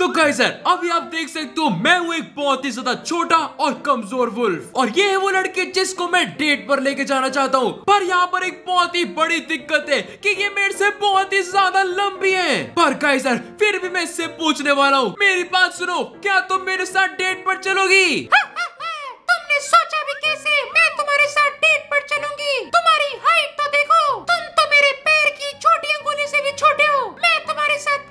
तो guys sir अभी आप देख सकते हो मैं हूँ एक बहुत ही ज्यादा छोटा और कमजोर वुल्फ और ये है वो लड़की जिसको मैं डेट पर लेके जाना चाहता हूँ पर यहाँ पर एक बहुत ही बड़ी दिक्कत है कि ये मेरे से बहुत ही ज्यादा लंबी है पर गाइस सर फिर भी मैं इससे पूछने वाला हूँ मेरी बात सुनो क्या तुम मेरे साथ डेट पर चलोगी तुमने सोचा भी कैसे मैं तुम्हारे साथ डेट पर चलूंगी तुम्हारी हाइट तो देखो तुम तो मेरे पैर की छोटी अंगुली से भी छोटे हो मैं तुम्हारे साथ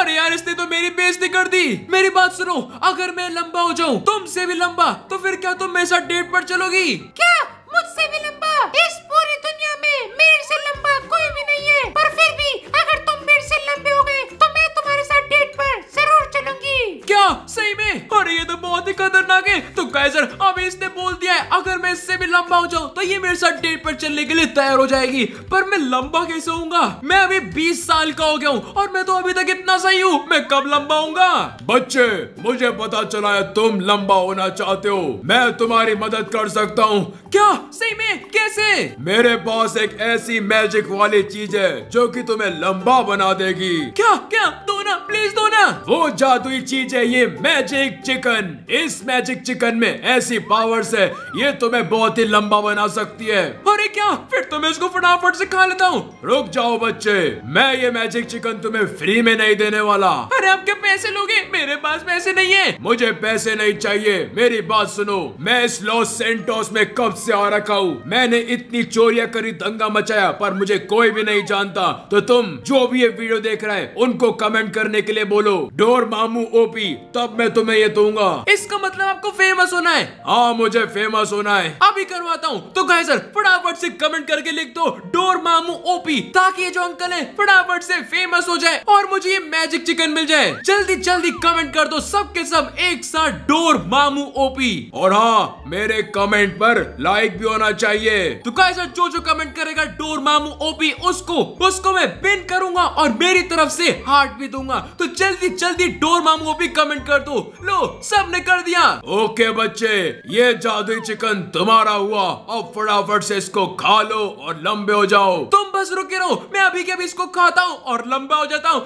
अरे यार इसने तो मेरी बेइज्जती कर दी मेरी बात सुनो अगर मैं लंबा हो जाऊँ तुमसे भी लंबा तो फिर क्या तुम मेरे साथ डेट पर चलोगी क्या मुझसे भी लंबा इस पूरी दुनिया में मेरे से लंबा कोई भी नहीं है पर फिर भी अगर तुम मेरे से लंबे हो गए तो मैं तुम्हारे साथ डेट पर जरूर चलूंगी क्या सही में अरे ये तो बहुत ही खतरनाक है तो गाइजर अब इसने बोल दिया है अगर मैं इससे भी लंबा हो जाऊँ तो ये मेरे साथ डेट पर चलने के लिए तैयार हो जाएगी पर मैं लंबा कैसे होऊंगा मैं अभी बीस साल का हो गया हूँ और मैं तो अभी तक इतना सही हूँ मैं कब लंबा होऊंगा बच्चे मुझे पता चला है तुम लंबा होना चाहते हो मैं तुम्हारी मदद कर सकता हूँ क्या सही में कैसे मेरे पास एक ऐसी मैजिक वाली चीज है जो कि तुम्हें लंबा बना देगी क्या क्या दो ना प्लीज दो ना वो जादुई चीज है ये मैजिक चिकन इस मैजिक चिकन में ऐसी पावर्स है ये तुम्हें बहुत बहुत ही लंबा बना सकती है अरे क्या फिर तो मैं इसको फटाफट से खा लेता हूँ रुक जाओ बच्चे मैं ये मैजिक चिकन तुम्हें फ्री में नहीं देने वाला अरे आप क्या पैसे लोगे मेरे पास पैसे नहीं है मुझे पैसे नहीं चाहिए मेरी बात सुनो मैं इस लॉस सेंटोस में कब से आ रखा हूँ मैंने इतनी चोरिया करी दंगा मचाया पर मुझे कोई भी नहीं जानता तो तुम जो भी ये वीडियो देख रहे हैं उनको कमेंट करने के लिए बोलो डोर मामू ओपी तब मैं तुम्हें ये दूंगा इसका मतलब आपको फेमस होना है हाँ मुझे फेमस होना है अभी भी करवाता हूँ तो गाय सर फटाफट से कमेंट करके लिख दो डोर मामू ओपी ताकि ये जो अंकल है फटाफट से फेमस हो जाए और मुझे ये मैजिक चिकन मिल जाए जल्दी जल्दी कमेंट कर दो सबके सब एक साथ डोर मामू ओपी और हाँ मेरे कमेंट पर लाइक भी होना चाहिए तो गाय सर जो जो कमेंट करेगा डोर मामू ओपी उसको उसको मैं पिन करूंगा और मेरी तरफ से हार्ट भी दूंगा तो जल्दी जल्दी डोर मामू ओपी कमेंट कर दो लो सब ने कर दिया ओके बच्चे ये जादुई चिकन तुम्हारा हुआ अब फटाफट से इसको खा लो और लंबे हो जाओ तुम बस रुके रहो मैं अभी के अभी इसको खाता हूँ और लंबा हो जाता हूँ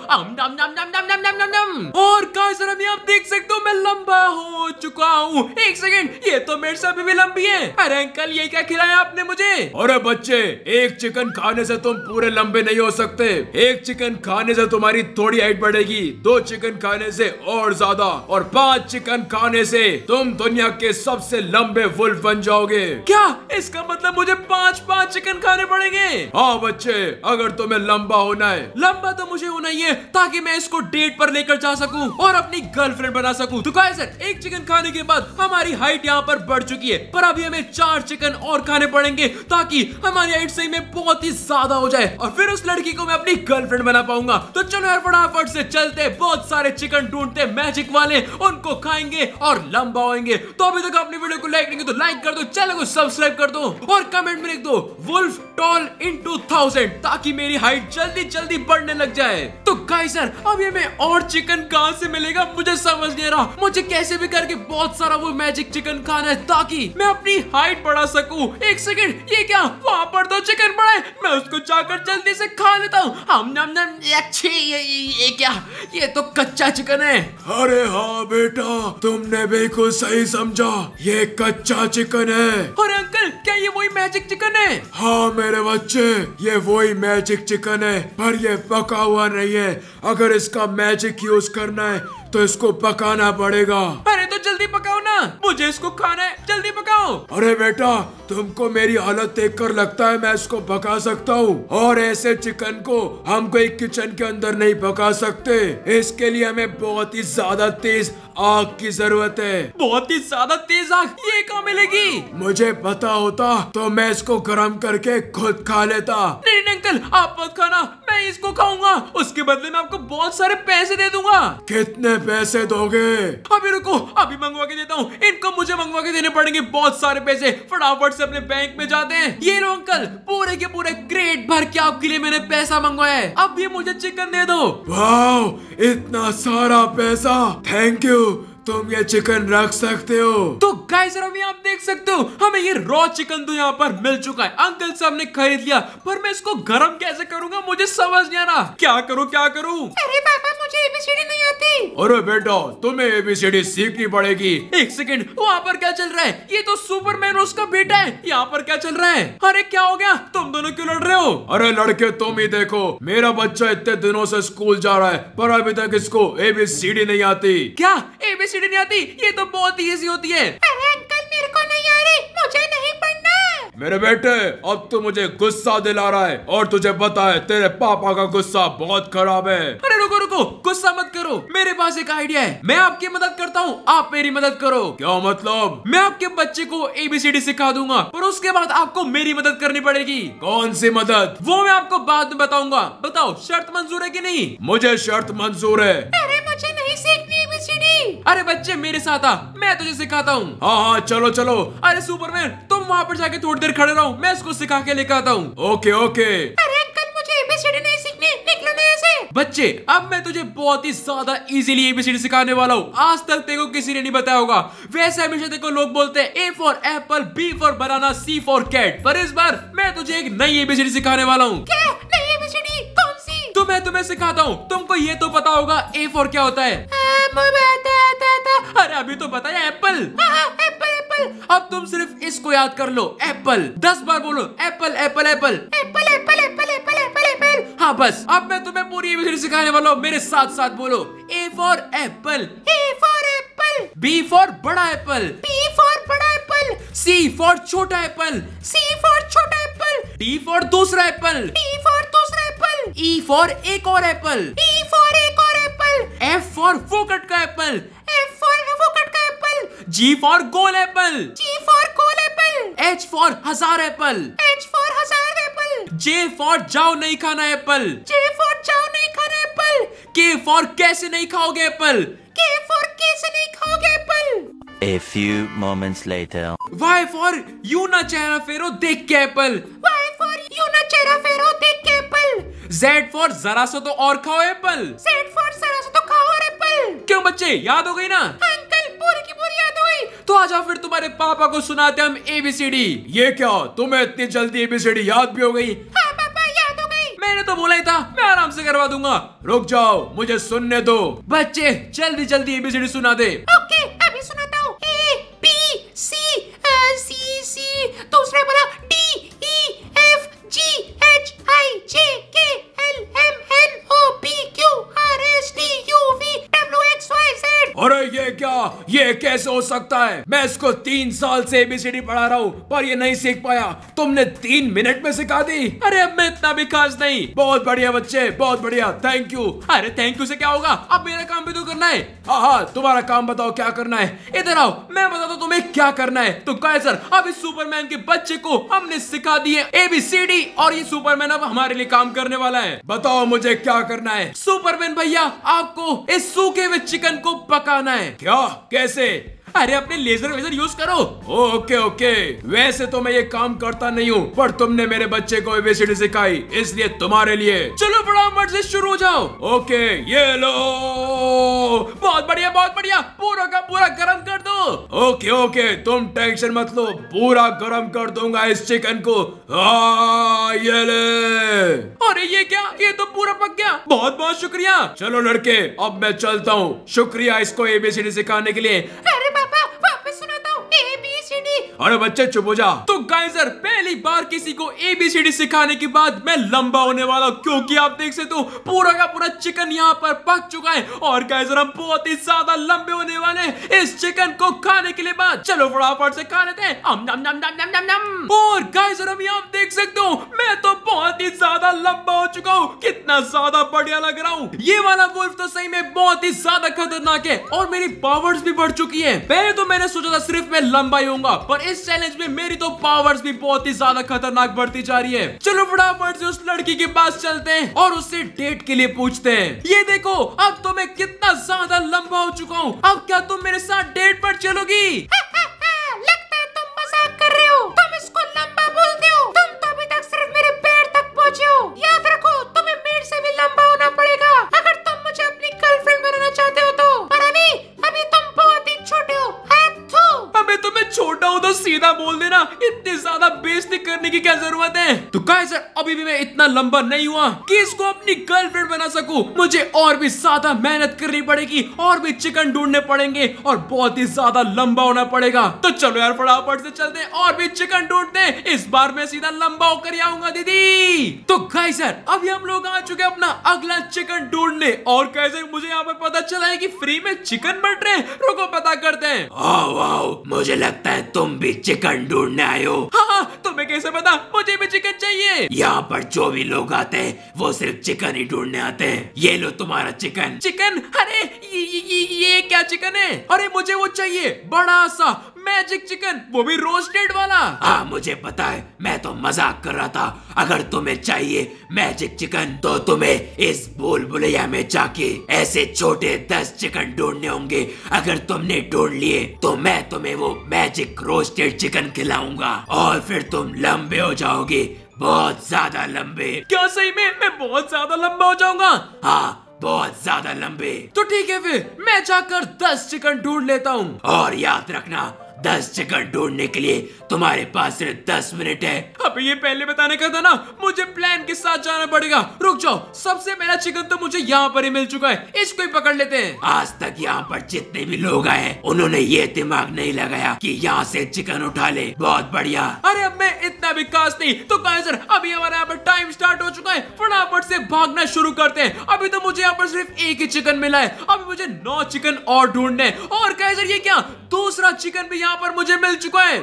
और कासरमी आप देख सकते हो मैं लंबा हो चुका हूँ एक सेकेंड ये तो मेरे से अभी भी लंबी है अरे अंकल ये क्या खिलाया आपने मुझे अरे बच्चे एक चिकन खाने से तुम पूरे लंबे नहीं हो सकते एक चिकन खाने से तुम्हारी थोड़ी हाइट बढ़ेगी दो चिकन खाने से और ज्यादा और पांच चिकन खाने से तुम दुनिया के सबसे लंबे वुल्फ बन जाओगे क्या इसका मतलब मुझे पाँच पाँच चिकन खाने पड़ेंगे हाँ बच्चे अगर तुम्हें लंबा होना है लंबा तो मुझे होना ही है ताकि मैं इसको डेट पर लेकर जा सकूं और अपनी गर्लफ्रेंड बना सकूं तो सर एक चिकन खाने के बाद हमारी हाइट यहाँ पर बढ़ चुकी है पर अभी हमें चार चिकन और खाने पड़ेंगे ताकि हमारी हाइट सही में बहुत ही ज्यादा हो जाए और फिर उस लड़की को मैं अपनी गर्लफ्रेंड बना पाऊंगा तो चलो यार फटाफट से चलते बहुत सारे चिकन ढूंढते मैजिक वाले उनको खाएंगे और लंबा होएंगे तो अभी तक अपनी वीडियो को लाइक नहीं तो लाइक कर दो चैनल को सब्सक्राइब कर दो और कमेंट में लिख दो wolf tall in two thousand ताकि मेरी हाइट जल्दी जल्दी बढ़ने लग जाए तो गाइस सर अब ये मैं और चिकन कहाँ से मिलेगा मुझे समझ नहीं रहा मुझे कैसे भी करके बहुत सारा वो मैजिक चिकन खाना है ताकि मैं अपनी हाइट बढ़ा सकूं एक सेकंड ये क्या वहाँ पर तो चिकन पड़ा है मैं उसको जाकर जल्दी से खा लेता हूँ हम नम नम अच्छे ये, ये, ये क्या ये तो कच्चा चिकन है अरे हाँ बेटा तुमने बिल्कुल सही समझा ये कच्चा चिकन है अरे अंकल क्या ये वही मैजिक चिकन है हाँ मेरे बच्चे ये वही मैजिक चिकन है पर ये पका हुआ नहीं है अगर इसका मैजिक यूज करना है तो इसको पकाना पड़ेगा अरे तो जल्दी पकाओ ना मुझे इसको खाना है जल्दी पकाओ अरे बेटा तुमको मेरी हालत देख कर लगता है मैं इसको पका सकता हूँ और ऐसे चिकन को हम कोई किचन के अंदर नहीं पका सकते इसके लिए हमें बहुत ही ज्यादा तेज आग की जरूरत है बहुत ही ज्यादा तेज आग ये कहाँ मिलेगी मुझे पता होता तो मैं इसको गर्म करके खुद खा लेता नहीं अंकल आप मत खाना मैं इसको खाऊंगा उसके बदले में आपको बहुत सारे पैसे दे दूंगा कितने पैसे दोगे अभी रुको अभी मंगवा के देता हूँ इनको मुझे मंगवा के देने पड़ेंगे बहुत सारे पैसे फटाफट से अपने बैंक में जाते हैं ये लो अंकल पूरे के पूरे क्रेट भर के आपके लिए मैंने पैसा मंगवाया है अब ये मुझे चिकन दे दो इतना सारा पैसा थैंक यू तुम ये चिकन रख सकते हो तो गाइस आप देख सकते हो हमें ये रॉ चिकन तो यहाँ पर मिल चुका है अंकल साहब ने खरीद लिया पर मैं इसको गर्म कैसे करूंगा मुझे समझ नहीं आ रहा क्या करूँ क्या करूँ अरे नहीं आती अरे बेटा तुम्हें एबीसीडी सीखनी पड़ेगी एक सेकेंड वहाँ पर क्या चल रहा है ये तो सुपरमैन उसका बेटा है यहाँ पर क्या चल रहा है अरे क्या हो गया तुम दोनों क्यों लड़ रहे हो अरे लड़के तुम ही देखो मेरा बच्चा इतने दिनों से स्कूल जा रहा है पर अभी तक इसको एबीसीडी नहीं आती क्या एबीसी सीढ़ी नहीं आती ये तो बहुत ईजी होती है अरे अंकल मेरे को नहीं आ रही मुझे नहीं पढ़ना मेरे बेटे अब तू मुझे गुस्सा दिला रहा है और तुझे पता है तेरे पापा का गुस्सा बहुत खराब है अरे रुको रुको गुस्सा मत करो मेरे पास एक आइडिया है मैं आपकी मदद करता हूँ आप मेरी मदद करो क्या मतलब मैं आपके बच्चे को एबीसीडी सिखा दूंगा पर उसके बाद आपको मेरी मदद करनी पड़ेगी कौन सी मदद वो मैं आपको बाद में बताऊंगा बताओ शर्त मंजूर है की नहीं मुझे शर्त मंजूर है अरे बच्चे मेरे साथ आ मैं तुझे सिखाता हूँ हाँ, हाँ, चलो चलो अरे सुपरमैन तुम वहाँ पर जाके थोड़ी देर खड़े रहो मैं इसको सिखा के लेकर आता हूँ ओके ओके अरे अंकल मुझे एबीसीडी नहीं सीखनी निकलो नहीं से बच्चे अब मैं तुझे बहुत ही ज्यादा इजीली एबीसीडी सिखाने वाला हूँ आज तक तेरे को किसी ने नहीं बताया होगा वैसे हमेशा देखो लोग बोलते हैं A for apple B for banana C for cat पर इस बार मैं तुझे एक नई एबीसीडी सिखाने वाला हूँ तो मैं तुम्हें सिखाता हूँ तुमको ये तो पता होगा ए फॉर क्या होता है अरे अभी तो बताया एप्पल एप्पल एप्पल अब तुम सिर्फ इसको याद कर लो एप्पल दस बार बोलो apple apple apple apple apple apple apple apple apple हाँ बस अब मैं तुम्हें पूरी एबीसीडी सिखाने वाला हूँ मेरे साथ साथ बोलो A for apple A for apple B for बड़ा एप्पल बी फॉर बड़ा एप्पल सी फॉर छोटा एप्पल सी फॉर छोटा एप्पल डी फॉर दूसरा एप्पल डी E for एक और एप्पल E for एक और एप्पल F for फोकट का एप्पल F for फोकट का एप्पल G for गोल एप्पल G for गोल एप्पल H for हजार एप्पल H for हजार एप्पल J for जाओ नहीं खाना एप्पल J for जाओ नहीं खाना एप्पल K for कैसे नहीं खाओगे एप्पल K for कैसे नहीं खाओगे apple A few moments later. Why for you na चेहरा fero dekh ke apple? Why for you? Z for जरा सा तो और खाओ एप्पल जेड फॉर जरा सा तो खाओ और एप्पल क्यों बच्चे याद हो गई ना अंकल पूरी की पूरी याद हो गई तो आज फिर तुम्हारे पापा को सुनाते हम एबीसीडी ये क्या तुम्हें इतनी जल्दी एबीसीडी याद भी हो गई हाँ पापा याद हो गई मैंने तो बोला ही था मैं आराम से करवा दूंगा रुक जाओ मुझे सुनने दो बच्चे जल्दी जल्दी एबीसीडी सुना दे कैसे हो सकता है मैं इसको तीन साल से एबीसीडी पढ़ा रहा हूँ पर ये नहीं सीख पाया तुमने तीन मिनट में सिखा दी अरे अब मैं इतना भी खास नहीं बहुत बढ़िया बच्चे बहुत बढ़िया थैंक यू अरे थैंक यू से क्या होगा अब मेरा काम भी तो करना है हाँ हाँ तुम्हारा काम बताओ क्या करना है इधर आओ मैं बताता हूँ तुम्हें क्या करना है तो कहे सर अब इस सुपरमैन के बच्चे को हमने सिखा दिए एबीसीडी और ये सुपरमैन अब हमारे लिए काम करने वाला है बताओ मुझे क्या करना है सुपरमैन भैया आपको इस सूखे हुए चिकन को पकाना है क्या कैसे अरे अपने लेजर वेजर यूज करो ओके ओके वैसे तो मैं ये काम करता नहीं हूँ पर तुमने मेरे बच्चे को एबीसीडी सिखाई इसलिए तुम्हारे लिए चलो फटाफट से शुरू हो जाओ ओके ये लो बहुत बढ़िया बहुत बढ़िया पूरा का पूरा गर्म कर दो ओके ओके तुम टेंशन मत लो पूरा गर्म कर दूंगा इस चिकन को हाँ, ये ले अरे ये क्या ये तो पूरा पक गया बहुत बहुत शुक्रिया चलो लड़के अब मैं चलता हूँ शुक्रिया इसको एबीसीडी सिखाने के लिए ए! अरे बच्चे चुप हो जा तो गाइजर पहली बार किसी को एबीसीडी सिखाने के बाद मैं लंबा होने वाला हूँ क्योंकि आप देख सकते हो पूरा का पूरा चिकन यहाँ पर पक चुका है और गाइजर हम बहुत ही ज्यादा लंबे होने वाले इस चिकन को खाने के लिए बाद चलो फटाफट से खा लेते हैं और गाइजर हम आप देख सकते हो मैं तो बहुत ही ज्यादा लंबा हो चुका हूँ कितना ज्यादा बढ़िया लग रहा हूँ ये वाला वुल्फ तो सही में बहुत ही ज्यादा खतरनाक है और मेरी पावर्स भी बढ़ चुकी है पहले तो मैंने सोचा था सिर्फ मैं लंबा ही हूँ पर इस चैलेंज में मेरी तो पावर्स भी बहुत ही ज्यादा खतरनाक बढ़ती जा रही है चलो फटाफट से उस लड़की के पास चलते हैं और उससे डेट के लिए पूछते हैं ये देखो अब तो मैं कितना ज्यादा लंबा हो चुका हूँ अब क्या तुम मेरे साथ डेट पर चलोगी करने की क्या जरूरत है तो काय सर अभी भी मैं इतना लंबा नहीं हुआ कि इसको अपनी गर्लफ्रेंड बना सकूं मुझे और भी ज्यादा मेहनत करनी पड़ेगी और भी चिकन ढूंढने पड़ेंगे और बहुत ही ज्यादा लंबा होना पड़ेगा तो चलो यार फटाफट से चलते और भी चिकन ढूंढते इस बार मैं सीधा लंबा होकर आऊंगा दीदी तो गाय सर अभी हम लोग आ चुके अपना अगला चिकन ढूंढने और कैसे मुझे यहाँ पर पता चला है की फ्री में चिकन बट रहे रुको पता करते हैं मुझे लगता है तुम भी चिकन ढूंढने आयो हाँ कैसे पता मुझे भी चिकन चाहिए यहाँ पर जो भी लोग आते हैं वो सिर्फ चिकन ही ढूंढने आते हैं ये लो तुम्हारा चिकन चिकन अरे ये, ये, ये क्या चिकन है अरे मुझे वो चाहिए बड़ा सा मैजिक चिकन वो भी रोस्टेड वाला हाँ मुझे पता है मैं तो मजाक कर रहा था अगर तुम्हें चाहिए मैजिक चिकन तो तुम्हें इस भूल भुलैया में जाके ऐसे छोटे दस चिकन ढूंढने होंगे अगर तुमने ढूंढ लिए तो मैं तुम्हें वो मैजिक रोस्टेड चिकन खिलाऊंगा और फिर तुम लंबे हो जाओगे बहुत ज्यादा लंबे क्या सही में मैं बहुत ज्यादा लंबा हो जाऊंगा हाँ बहुत ज्यादा लंबे तो ठीक है फिर मैं जाकर दस चिकन ढूंढ लेता हूँ और याद रखना दस जगह ढूंढने के लिए तुम्हारे पास सिर्फ दस मिनट है अबे ये पहले बताने का था ना मुझे प्लान के साथ जाना पड़ेगा रुक जाओ सबसे पहला चिकन तो मुझे यहाँ पर ही मिल चुका है इसको ही पकड़ लेते हैं आज तक यहाँ पर जितने भी लोग आए उन्होंने ये दिमाग नहीं लगाया कि यहाँ से चिकन उठा ले बहुत बढ़िया अरे अब मैं इतना भी खास नहीं तो कहा सर अभी हमारे यहाँ पर टाइम स्टार्ट हो चुका है फटाफट से भागना शुरू करते हैं अभी तो मुझे यहाँ पर सिर्फ एक ही चिकन मिला है अभी मुझे नौ चिकन और ढूंढने और कहा सर ये क्या दूसरा चिकन भी यहाँ पर मुझे मिल चुका है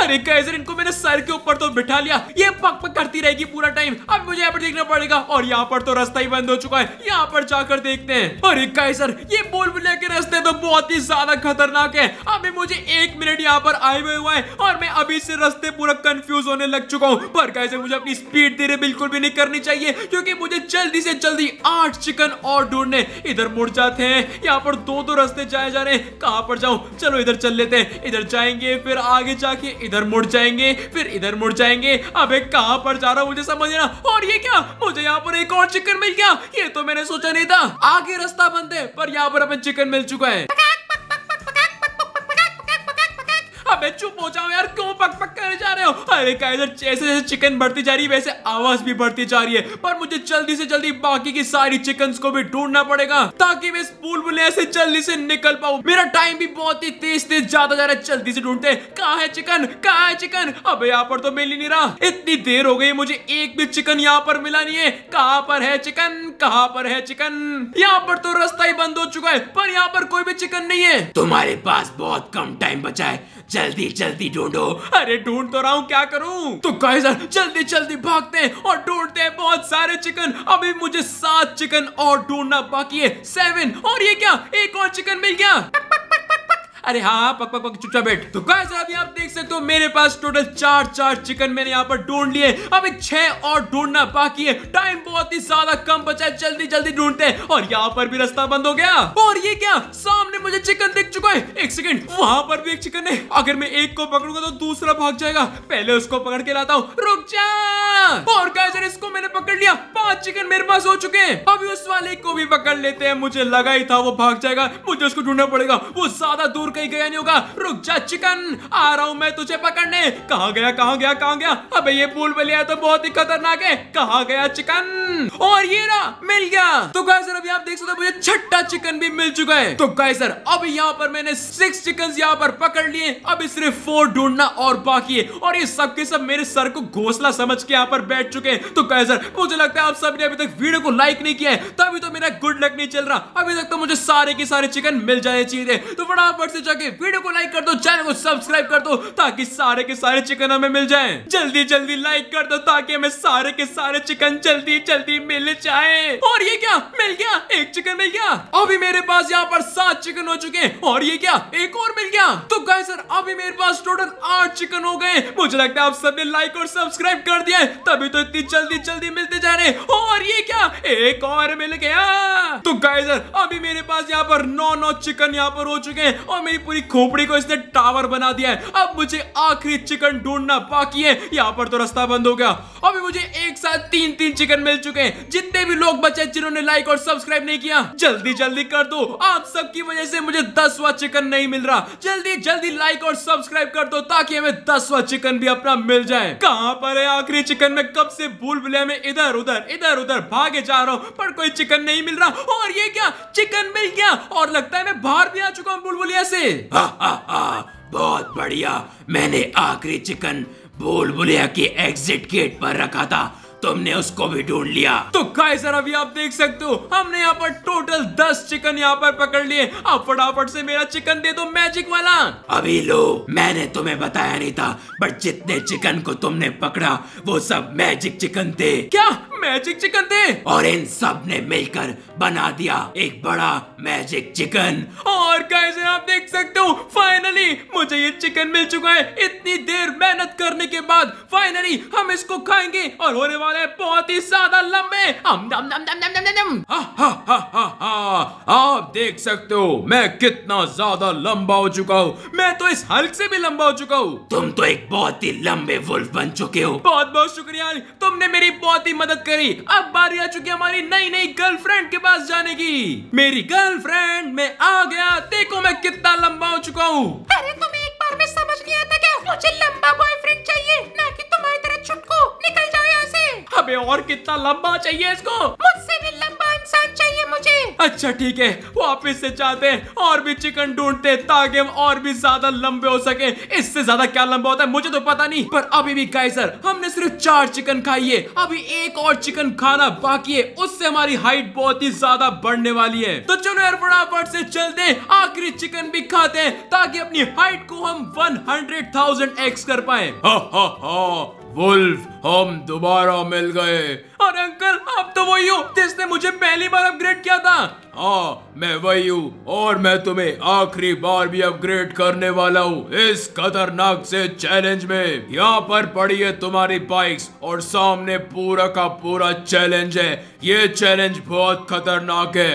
अरे कैसे इनको मैंने सर के ऊपर तो बिठा लिया ये पक पक करती रहेगी पूरा टाइम अब मुझे यहाँ पर देखना पड़ेगा और यहाँ पर तो रास्ता ही बंद हो चुका है यहाँ पर जाकर देखते हैं अरे कैसर ये बोल बुला के रास्ते तो बहुत ही ज्यादा खतरनाक है अभी मुझे एक मिनट यहाँ पर आए हुए हुआ है और मैं अभी से रास्ते पूरा कंफ्यूज होने लग चुका हूँ पर कैसे मुझे अपनी स्पीड धीरे बिल्कुल भी नहीं करनी चाहिए क्योंकि मुझे जल्दी से जल्दी आठ चिकन और ढूंढने इधर मुड़ जाते हैं यहाँ पर दो दो रस्ते जाए जा रहे हैं कहाँ पर जाऊँ चलो इधर चल लेते हैं इधर जाएंगे फिर आगे जाके इधर मुड़ जाएंगे फिर इधर मुड़ जाएंगे अबे कहाँ पर जा रहा हूँ मुझे समझना और ये क्या मुझे यहाँ पर एक और चिकन मिल गया ये तो मैंने सोचा नहीं था आगे रास्ता बंद है पर यहाँ पर अपन चिकन मिल चुका है अबे चुप हो जाओ यार क्यों पक पक कर जा रहे हो अरे कायदर जैसे जैसे चिकन बढ़ती जा रही है वैसे आवाज भी बढ़ती जा रही है पर मुझे जल्दी से जल्दी बाकी की सारी चिकन को भी ढूंढना पड़ेगा ताकि मैं इस बुले से जल्दी से निकल पाऊ मेरा टाइम भी बहुत ही तेज तेज ज्यादा जा रहा है जल्दी से ढूंढते कहा है चिकन कहा है चिकन अब यहाँ पर तो मिल ही नहीं रहा इतनी देर हो गई मुझे एक भी चिकन यहाँ पर मिला नहीं है कहा पर है चिकन कहा पर है चिकन यहाँ पर तो रास्ता ही बंद हो चुका है पर यहाँ पर कोई भी चिकन नहीं है तुम्हारे पास बहुत कम टाइम बचा है जल्दी जल्दी ढूंढो अरे ढूंढ तो रहा हूँ क्या करूँ तो काइजर जल्दी जल्दी भागते हैं और ढूंढते हैं बहुत सारे चिकन अभी मुझे सात चिकन और ढूंढना बाकी है सेवन और ये क्या एक और चिकन मिल गया अरे हाँ, हाँ पक पक पक चुपचाप बैठ तो गाइस अभी आप देख सकते हो मेरे पास टोटल चार चार चिकन मैंने यहाँ पर ढूंढ लिए अभी छह और ढूंढना बाकी है टाइम बहुत ही ज्यादा कम बचा है जल्दी जल्दी ढूंढते हैं और यहाँ पर भी रास्ता बंद हो गया और ये क्या सामने मुझे चिकन दिख चुका है एक सेकंड वहाँ पर भी एक चिकन है अगर मैं एक को पकड़ूंगा तो दूसरा भाग जाएगा पहले उसको पकड़ के लाता हूँ रुक जा और गाइस इसको मैंने पकड़ लिया पांच चिकन मेरे पास हो चुके हैं अभी उस वाले को भी पकड़ लेते हैं मुझे लगा ही था वो भाग जाएगा मुझे उसको ढूंढना पड़ेगा वो ज्यादा दूर दूर कहीं गया नहीं होगा रुक जा चिकन आ रहा हूँ मैं तुझे पकड़ने कहा गया कहा गया कहा गया अबे ये पुल में लिया तो बहुत ही खतरनाक है कहा गया चिकन और ये ना मिल गया तो गाय सर अभी आप देख सकते हो मुझे छठा चिकन भी मिल चुका है तो गाय सर अब यहाँ पर मैंने सिक्स चिकन यहाँ पर पकड़ लिए अभी सिर्फ फोर ढूंढना और बाकी है और ये सब के सब मेरे सर को घोसला समझ के यहाँ पर बैठ चुके हैं तो गाय सर मुझे लगता है आप सब ने अभी तक वीडियो को लाइक नहीं किया है तभी तो मेरा गुड लक नहीं चल रहा अभी तक तो मुझे सारे के सारे चिकन मिल जाने चाहिए तो फटाफट से तो जाके वीडियो को लाइक कर दो चैनल को सब्सक्राइब कर दो ताकि सारे के सारे चिकन हमें मिल जाए जल्दी जल्दी लाइक कर दो ताकि हमें सारे के सारे चिकन जल्दी जल्दी मिल जाए और ये क्या मिल गया एक चिकन मिल गया अभी मेरे पास यहाँ पर सात चिकन हो चुके और ये क्या एक और मिल गया तो गाय सर अभी मेरे पास टोटल आठ चिकन हो गए मुझे लगता है आप सबने लाइक और सब्सक्राइब कर दिया तभी तो इतनी जल्दी जल्दी मिलते जा रहे और ये क्या एक और मिल गया तो गाय सर अभी मेरे पास यहाँ पर नौ नौ चिकन यहाँ पर हो चुके हैं और मेरी पूरी खोपड़ी को इसने टावर बना दिया है अब मुझे आखिरी चिकन ढूंढना बाकी है यहाँ पर तो रास्ता बंद हो गया अभी मुझे एक साथ तीन तीन चिकन मिल चुके हैं जितने भी लोग बचे जिन्होंने लाइक और सब्सक्राइब नहीं किया जल्दी जल्दी कर दो आप सबकी वजह से मुझे दसवा चिकन नहीं मिल रहा जल्दी जल्दी लाइक और सब्सक्राइब कर दो ताकि हमें दसवा चिकन भी अपना मिल जाए कहाँ पर है आखिरी चिकन में कब से भूल भुलिया में इधर उधर इधर उधर भागे जा रहा हूँ पर कोई चिकन नहीं मिल रहा और ये क्या चिकन मिल गया और लगता है मैं बाहर भी आ चुका हूँ भूल से से बहुत बढ़िया मैंने आखिरी चिकन बोल बुलिया के एग्जिट गेट पर रखा था तुमने उसको भी ढूंढ लिया तो गाय सर अभी आप देख सकते हो हमने यहाँ पर टोटल दस चिकन यहाँ पर पकड़ लिए अब फटाफट से मेरा चिकन दे दो मैजिक वाला अभी लो मैंने तुम्हें बताया नहीं था बट जितने चिकन को तुमने पकड़ा वो सब मैजिक चिकन थे क्या मैजिक चिकन थे और इन सब ने मिलकर बना दिया एक बड़ा मैजिक चिकन और कैसे आप देख सकते हो फाइनली मुझे ये चिकन मिल चुका है इतनी देर मेहनत करने के बाद फाइनली हम इसको खाएंगे और होने वाले बहुत ही ज्यादा लंबे आप देख सकते हो मैं कितना ज्यादा लंबा हो चुका हूँ मैं तो इस हल्क से भी लंबा हो चुका हूँ तुम तो एक बहुत ही लंबे वुल्फ बन चुके हो बहुत बहुत शुक्रिया तुमने मेरी बहुत ही मदद करी अब बारी आ चुकी हमारी नई नई गर्लफ्रेंड के पास जाने की मेरी गर्लफ्रेंड मैं आ गया देखो मैं कितना लंबा हो चुका हूँ अरे तुम्हें एक बार में समझ नहीं आता क्या मुझे लंबा बॉयफ्रेंड चाहिए ना कि तुम्हारी तरह चुटको निकल जाओ यहाँ से अबे और कितना लंबा चाहिए इसको मुझसे भी लंबा नुकसान चाहिए मुझे अच्छा ठीक है वापिस से जाते और भी चिकन ढूंढते ताकि हम और भी ज्यादा लंबे हो सके इससे ज्यादा क्या लंबा होता है मुझे तो पता नहीं पर अभी भी गाय सर हमने सिर्फ चार चिकन खाई है अभी एक और चिकन खाना बाकी है उससे हमारी हाइट बहुत ही ज्यादा बढ़ने वाली है तो चलो यार फटाफट से चलते हैं आखिरी चिकन भी खाते हैं ताकि अपनी हाइट को हम 100,000 एक्स कर पाए हा हा हा वुल्फ हम दोबारा मिल गए अंकल आप तो वही हो जिसने मुझे पहली बार अपग्रेड किया था हाँ मैं वही हूँ और मैं तुम्हें आखिरी बार भी अपग्रेड करने वाला हूँ इस खतरनाक से चैलेंज में यहाँ पर पड़ी है तुम्हारी बाइक्स और सामने पूरा का पूरा चैलेंज है ये चैलेंज बहुत खतरनाक है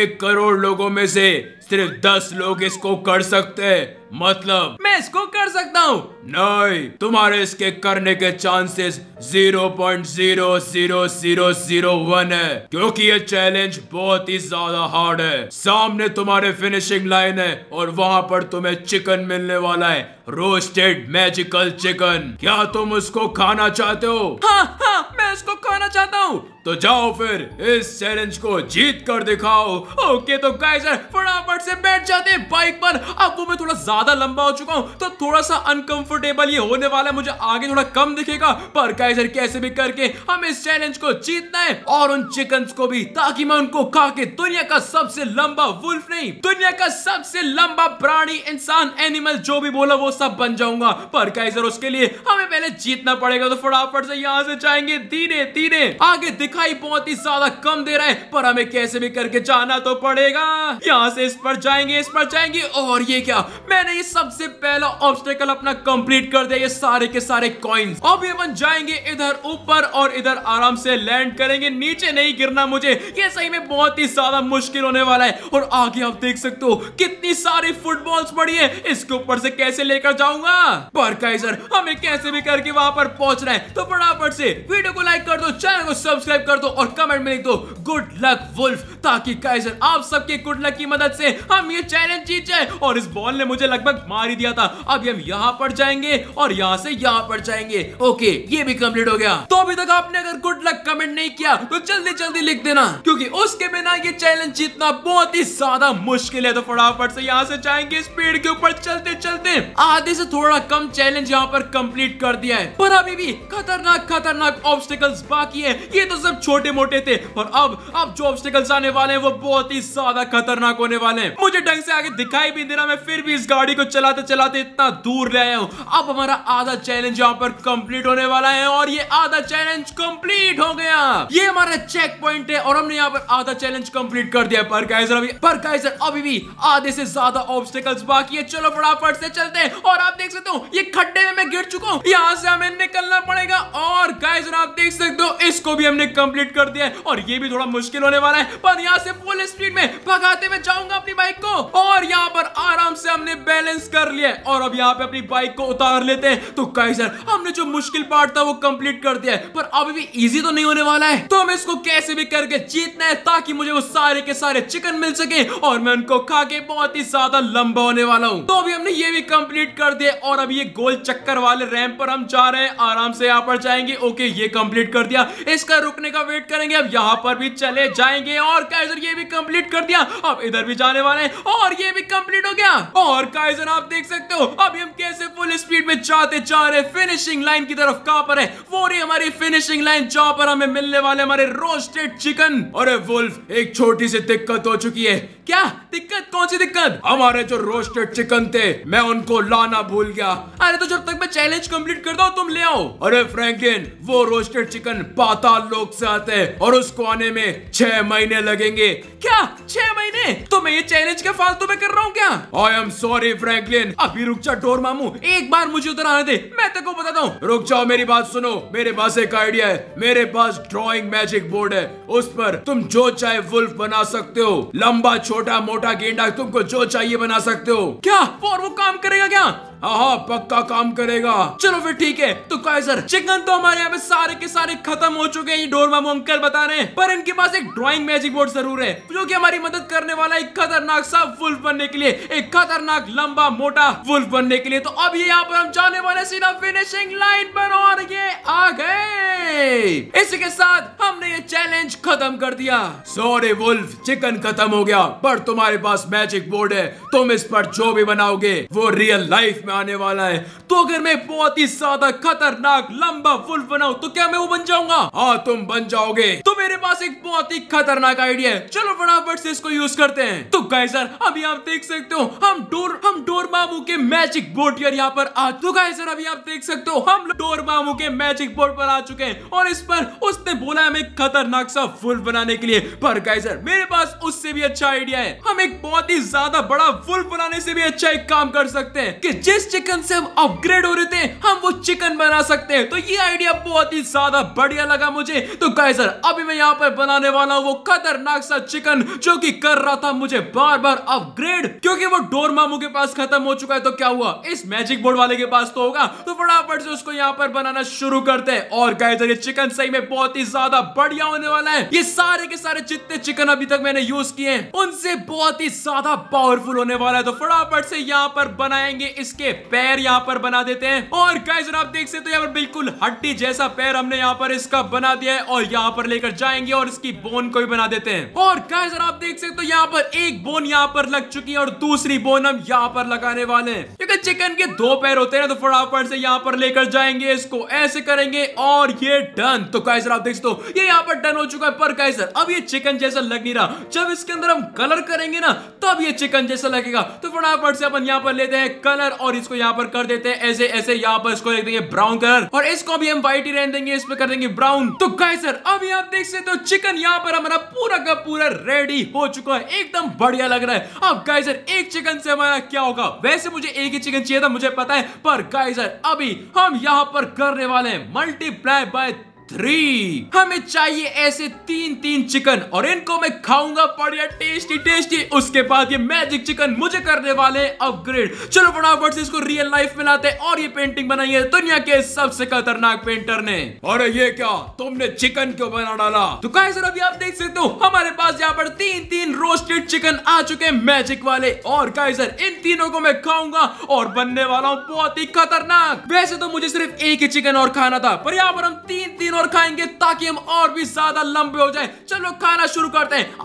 एक करोड़ लोगों में से सिर्फ दस लोग इसको कर सकते हैं मतलब मैं इसको कर सकता हूँ नहीं तुम्हारे इसके करने के चांसेस 0.00001 है क्योंकि ये चैलेंज बहुत ही ज्यादा हार्ड है सामने तुम्हारे फिनिशिंग लाइन है और वहाँ पर तुम्हें चिकन मिलने वाला है रोस्टेड मैजिकल चिकन क्या तुम उसको खाना चाहते हो हाँ हाँ मैं उसको खाना चाहता हूँ तो जाओ फिर इस चैलेंज को जीत कर दिखाओ ओके तो गाइस फटाफट से बैठ जाते बाइक पर अब तुम्हें थोड़ा ज्यादा लंबा हो चुका हूँ तो थोड़ा सा अनकंफर्टेबल ये होने वाला है मुझे आगे थोड़ा कम दिखेगा पर कैसर कैसे भी करके हम इस चैलेंज को जीतना है और उन चिकन को भी ताकि मैं उनको खा के दुनिया का सबसे लंबा वुल्फ नहीं दुनिया का सबसे लंबा प्राणी इंसान एनिमल जो भी बोला वो सब बन जाऊंगा पर कैसर उसके लिए हमें पहले जीतना पड़ेगा तो फटाफट से यहाँ से जाएंगे धीरे धीरे आगे दिखाई बहुत ही ज्यादा कम दे रहा है पर हमें कैसे भी करके जाना तो पड़ेगा यहाँ से इस पर जाएंगे इस पर जाएंगे और ये क्या मैंने मैंने ये सबसे पहला ऑब्स्टेकल अपना कंप्लीट कर दिया ये सारे के सारे कॉइन्स अब ये बन जाएंगे इधर ऊपर और इधर आराम से लैंड करेंगे नीचे नहीं गिरना मुझे ये सही में बहुत ही ज्यादा मुश्किल होने वाला है और आगे आप देख सकते हो कितनी सारी फुटबॉल्स पड़ी है इसके ऊपर से कैसे लेकर जाऊंगा पर कैसर हमें कैसे भी करके वहां पर पहुंचना है तो फटाफट से वीडियो को लाइक कर दो चैनल को सब्सक्राइब कर दो और कमेंट में लिख दो गुड लक वुल्फ ताकि कैसर आप सबके गुड लक की मदद से हम ये चैलेंज जीत जाए और इस बॉल ने मुझे लगभग मार ही दिया था अब हम यहाँ पर जाएंगे और यहाँ से यहाँ पर जाएंगे ओके ये भी कम्प्लीट हो गया तो अभी तक आपने अगर गुड लक कमेंट नहीं किया तो जल्दी जल्दी लिख देना क्योंकि उसके बिना ये चैलेंज जीतना बहुत ही ज्यादा मुश्किल है तो फटाफट से यहाँ से जाएंगे स्पीड के ऊपर चलते चलते आधे से थोड़ा कम चैलेंज यहाँ पर कम्प्लीट कर दिया है पर अभी भी खतरनाक खतरनाक ऑब्स्टिकल बाकी है ये तो सब छोटे मोटे थे और अब अब जो ऑब्स्टिकल्स आने वाले हैं वो बहुत ही ज्यादा खतरनाक होने वाले हैं मुझे ढंग से आगे दिखाई भी देना मैं फिर भी इस गाड़ी गाड़ी को चलाते चलाते इतना दूर ले आया हूँ अब हमारा आधा चैलेंज यहाँ पर कंप्लीट होने वाला है और ये आधा चैलेंज कंप्लीट हो गया ये हमारा चेक पॉइंट है और हमने यहाँ पर आधा चैलेंज कंप्लीट कर दिया पर कैसे अभी पर कैसे अभी भी आधे से ज्यादा ऑब्स्टिकल बाकी है चलो फटाफट से चलते हैं और आप देख सकते हो ये खड्डे में मैं गिर चुका हूँ यहाँ से हमें निकलना पड़ेगा और गाइजर आप देख सकते हो इसको भी हमने कंप्लीट कर दिया है और ये भी थोड़ा मुश्किल होने वाला है पर यहाँ से फुल स्पीड में भगाते हुए जाऊंगा अपनी बाइक को और यहाँ पर आराम से हमने बैलेंस कर लिया और अब यहाँ पे अपनी बाइक को उतार लेते हैं तो कई सर हमने जो मुश्किल पार्ट था वो कंप्लीट कर दिया है पर अभी भी इजी तो नहीं होने वाला है तो हम इसको कैसे भी करके जीतना है ताकि मुझे वो सारे के सारे चिकन मिल सके और मैं उनको खा के बहुत ही ज्यादा लंबा होने वाला हूँ तो अभी हमने ये भी कम्प्लीट कर दिया और अभी ये गोल चक्कर वाले रैम पर हम जा रहे हैं आराम से यहाँ पर जाएंगे ओके ये कम्प्लीट कर दिया इसका रुकने का वेट करेंगे अब यहाँ पर भी चले जाएंगे और काइजर ये भी कम्प्लीट कर दिया अब इधर भी जाने वाले हैं और ये भी कम्प्लीट हो गया और गाइस और आप देख सकते हो अभी हम कैसे फुल स्पीड में जाते जा रहे फिनिशिंग लाइन की तरफ कहां पर है वो रही हमारी फिनिशिंग लाइन जहां पर हमें मिलने वाले हमारे रोस्टेड चिकन और वुल्फ एक छोटी सी दिक्कत हो चुकी है क्या दिक्कत कौन सी दिक्कत हमारे जो रोस्टेड चिकन थे मैं उनको लाना भूल गया अरे तो जब तक मैं चैलेंज कंप्लीट करता हूँ तुम ले आओ अरे फ्रैंकलिन वो रोस्टेड चिकन पाताल लोक से आते हैं और उसको आने में छह महीने लगेंगे क्या छह महीने तो मैं ये चैलेंज क्या फालतू में कर रहा हूँ क्या आई एम सॉरी फ्रैंकलिन अभी रुक जा डोर मामू एक बार मुझे उधर आने दे मैं तेको बताता हूँ रुक जाओ मेरी बात सुनो मेरे पास एक आइडिया है मेरे पास ड्रॉइंग मैजिक बोर्ड है उस पर तुम जो चाहे वुल्फ बना सकते हो लंबा छोटा मोटा गेंडा तुमको जो चाहिए बना सकते हो क्या और वो काम करेगा क्या हाँ पक्का काम करेगा चलो फिर ठीक है तो सर चिकन तो हमारे यहाँ पे सारे के सारे खत्म हो चुके हैं ये डोर मामू अंकल बता रहे हैं पर इनके पास एक ड्राइंग मैजिक बोर्ड जरूर है जो कि हमारी मदद करने वाला एक खतरनाक सा वुल्फ बनने के लिए एक खतरनाक लंबा मोटा वुल्फ बनने के लिए तो अब ये यहाँ पर हम जाने वाले सीधा फिनिशिंग लाइन पर और ये आ गए इसी के साथ हमने ये चैलेंज खत्म कर दिया सोरे वुल्फ चिकन खत्म हो गया पर तुम्हारे पास मैजिक बोर्ड है तुम इस पर जो भी बनाओगे वो रियल लाइफ में आने वाला है तो अगर मैं बहुत ही ज्यादा खतरनाक लंबा फुल बनाऊ तो क्या मैं वो बन जाऊंगा हाँ तुम बन जाओगे तुम पास एक बहुत ही खतरनाक आइडिया है चलो फटाफट से इसको यूज करते हैं तो गाइजर अभी आप देख सकते हो हम डोर हम डोर मामू के मैजिक बोर्ड यार यहाँ पर आ तो गाइजर अभी आप देख सकते हो हम डोर मामू के मैजिक बोर्ड पर आ चुके हैं और इस पर उसने बोला हमें खतरनाक सा फुल बनाने के लिए पर गाइजर मेरे पास उससे भी अच्छा आइडिया है हम एक बहुत ही ज्यादा बड़ा फुल बनाने से भी अच्छा एक काम कर सकते हैं कि जिस चिकन से हम अपग्रेड हो रहे थे हम वो चिकन बना सकते हैं तो ये आइडिया बहुत ही ज्यादा बढ़िया लगा मुझे तो गाइजर अभी मैं यहाँ पर बनाने वाला हूँ वो खतरनाक सा चिकन जो कि कर रहा था मुझे बार बार अपग्रेड क्योंकि वो डोर मामू के पास खत्म हो चुका है तो क्या हुआ इस मैजिक बोर्ड वाले के पास तो होगा तो फटाफट से उसको यहाँ पर बनाना शुरू करते हैं और कहे तो ये चिकन सही में बहुत ही ज्यादा बढ़िया होने वाला है ये सारे के सारे जितने चिकन अभी तक मैंने यूज किए हैं उनसे बहुत ही ज्यादा पावरफुल होने वाला है तो फटाफट से यहाँ पर बनाएंगे इसके पैर यहाँ पर बना देते हैं और गाइस आप देख सकते हो यहाँ पर बिल्कुल हड्डी जैसा पैर हमने यहाँ पर इसका बना दिया है और यहाँ पर लेकर जाए जाएंगे और इसकी बोन को भी बना देते हैं और गाइस आप देख सकते हो यहाँ पर एक बोन यहाँ पर लग चुकी है और दूसरी बोन हम यहाँ पर लगाने वाले हैं क्योंकि चिकन के दो पैर होते हैं तो फटाफट से यहाँ पर लेकर जाएंगे इसको ऐसे करेंगे और ये डन तो गाइस आप देख सकते हो ये यहाँ पर डन हो चुका है पर गाइस अब ये चिकन जैसा लग नहीं रहा जब इसके अंदर हम कलर करेंगे ना तब ये चिकन जैसा लगेगा तो फटाफट से अपन यहाँ पर लेते हैं कलर और इसको यहाँ पर कर देते हैं ऐसे ऐसे यहाँ पर इसको देख देंगे ब्राउन कलर और इसको भी हम व्हाइट ही रहने देंगे इस पर कर देंगे ब्राउन तो गाय सर अभी आप देख सकते सकते हो चिकन यहाँ पर हमारा पूरा का पूरा रेडी हो चुका है एकदम बढ़िया लग रहा है अब गाइजर एक चिकन से हमारा क्या होगा वैसे मुझे एक ही चिकन चाहिए था मुझे पता है पर गाइजर अभी हम यहाँ पर करने वाले हैं मल्टीप्लाई बाय थ्री हमें चाहिए ऐसे तीन तीन चिकन और इनको मैं खाऊंगा बढ़िया टेस्टी टेस्टी उसके बाद ये मैजिक चिकन मुझे करने वाले अपग्रेड चलो फटाफट से इसको रियल लाइफ में लाते हैं और ये पेंटिंग बनाई है दुनिया के सबसे खतरनाक पेंटर ने अरे ये क्या तुमने चिकन क्यों बना डाला तो कहा सर अभी आप देख सकते हो हमारे पास यहाँ पर तीन तीन रोस्टेड चिकन आ चुके हैं मैजिक वाले और काइजर इन तीनों को मैं खाऊंगा और बनने वाला हूँ बहुत ही खतरनाक वैसे तो मुझे सिर्फ एक ही चिकन और खाना था पर यहाँ पर हम तीन तीनों और खाएंगे ताकि हम और भी ज्यादा लंबे हो जाए चलो खाना शुरू करते हैं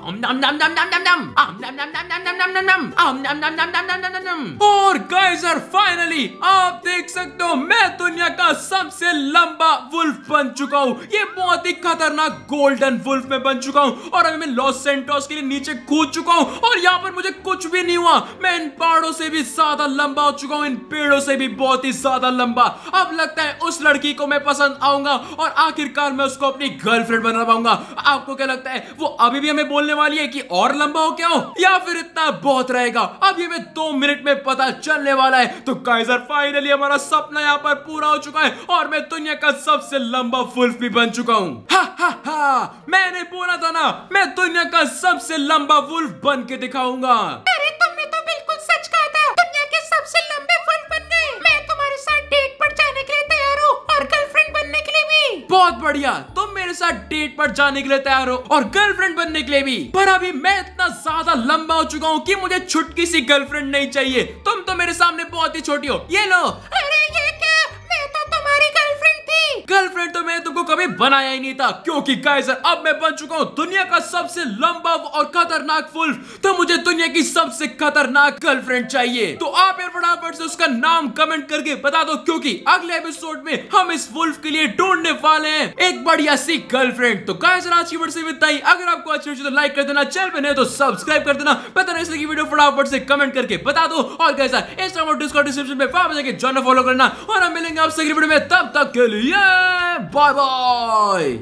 और गाइजर फाइनली आप देख सकते हो मैं दुनिया का सबसे लंबा वुल्फ बन चुका हूँ ये बहुत ही खतरनाक गोल्डन वुल्फ में बन चुका हूँ और अभी मैं लॉस सेंटोस के लिए नीचे कूद चुका हूँ और यहाँ पर मुझे कुछ भी नहीं हुआ मैं इन पहाड़ों से भी ज्यादा लंबा हो चुका हूँ इन पेड़ों से भी बहुत ही ज्यादा लंबा अब लगता है उस लड़की को मैं पसंद आऊंगा और आखिर आखिरकार मैं उसको अपनी गर्लफ्रेंड बना पाऊंगा आपको क्या लगता है वो अभी भी हमें बोलने वाली है कि और लंबा हो क्या हो या फिर इतना बहुत रहेगा अब ये हमें दो मिनट में पता चलने वाला है तो काइजर फाइनली हमारा सपना यहाँ पर पूरा हो चुका है और मैं दुनिया का सबसे लंबा फुल्फ भी बन चुका हूँ हा, मैंने बोला था ना मैं दुनिया का सबसे लंबा वुल्फ बन के दिखाऊंगा अरे तुमने तो बिल्कुल सच कहा था दुनिया के सबसे लंबे वुल्फ बन गए मैं तुम्हारे साथ डेट पर जाने के लिए बहुत बढ़िया तुम तो मेरे साथ डेट पर जाने के लिए तैयार हो और गर्लफ्रेंड बनने के लिए भी पर अभी मैं इतना ज्यादा लंबा हो चुका हूँ कि मुझे छुटकी सी गर्लफ्रेंड नहीं चाहिए तुम तो मेरे सामने बहुत ही छोटी हो ये लो गर्लफ्रेंड तो मैंने तुमको कभी बनाया ही नहीं था क्योंकि गाइजर अब मैं बन चुका हूँ दुनिया का सबसे लंबा और खतरनाक फुल तो मुझे दुनिया की सबसे खतरनाक गर्लफ्रेंड चाहिए तो आप यार फटाफट से उसका नाम कमेंट करके बता दो क्योंकि अगले एपिसोड में हम इस वुल्फ के लिए ढूंढने वाले हैं एक बढ़िया सी गर्लफ्रेंड तो गाइजर आज की वर्ष से बताइए अगर आपको अच्छी वीडियो तो लाइक कर देना चैनल पे नहीं तो सब्सक्राइब कर देना पता नहीं इसलिए वीडियो फटाफट से कमेंट करके बता दो और कैसा इंस्टाग्राम और डिस्क्रिप्शन में फॉलो करना और हम मिलेंगे आपसे वीडियो में तब तक के लिए Bye bye!